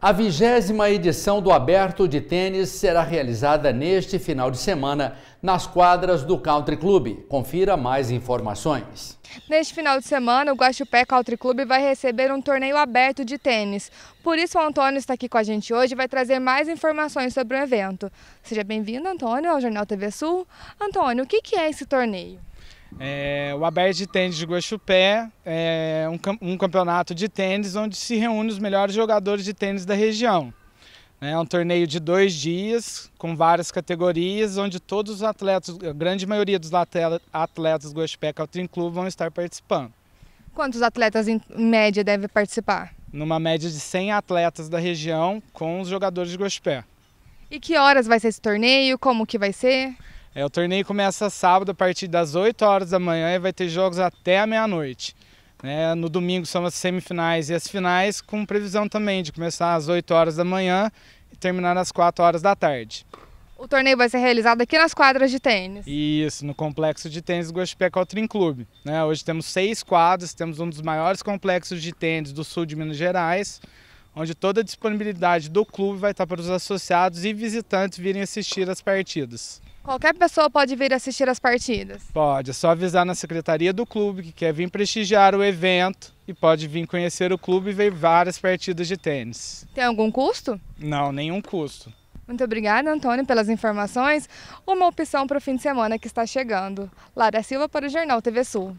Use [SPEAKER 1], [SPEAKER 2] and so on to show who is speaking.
[SPEAKER 1] A vigésima edição do Aberto de Tênis será realizada neste final de semana nas quadras do Country Club. Confira mais informações.
[SPEAKER 2] Neste final de semana, o Guaxupé Country Club vai receber um torneio aberto de tênis. Por isso, o Antônio está aqui com a gente hoje e vai trazer mais informações sobre o evento. Seja bem-vindo, Antônio, ao Jornal TV Sul. Antônio, o que é esse torneio?
[SPEAKER 1] É, o Aberto de Tênis de Guaxupé é um, um, campeonato de tênis onde se reúne os melhores jogadores de tênis da região. É um torneio de dois dias, com várias categorias, onde todos os atletas, a grande maioria dos atletas do Guaxupé Caltrim Clube vão estar participando.
[SPEAKER 2] Quantos atletas em média devem participar?
[SPEAKER 1] Numa média de 100 atletas da região com os jogadores de Guaxupé.
[SPEAKER 2] E que horas vai ser esse torneio? Como que vai ser?
[SPEAKER 1] É, o torneio começa sábado a partir das 8 horas da manhã e vai ter jogos até a meia-noite. Né? no domingo são as semifinais e as finais, com previsão também de começar às 8 horas da manhã e terminar às 4 horas da tarde.
[SPEAKER 2] O torneio vai ser realizado aqui nas quadras de tênis.
[SPEAKER 1] Isso, no complexo de tênis do Guaxupé Cotrim Clube. Né? Hoje temos seis quadras, temos um dos maiores complexos de tênis do sul de Minas Gerais, onde toda a disponibilidade do clube vai estar para os associados e visitantes virem assistir as partidas.
[SPEAKER 2] Qualquer pessoa pode vir assistir as partidas?
[SPEAKER 1] Pode, é só avisar na secretaria do clube que quer vir prestigiar o evento e pode vir conhecer o clube e ver várias partidas de tênis.
[SPEAKER 2] Tem algum custo?
[SPEAKER 1] Não, nenhum custo.
[SPEAKER 2] Muito obrigada, Antônio, pelas informações. Uma opção para o fim de semana que está chegando. Lara Silva para o Jornal TV Sul.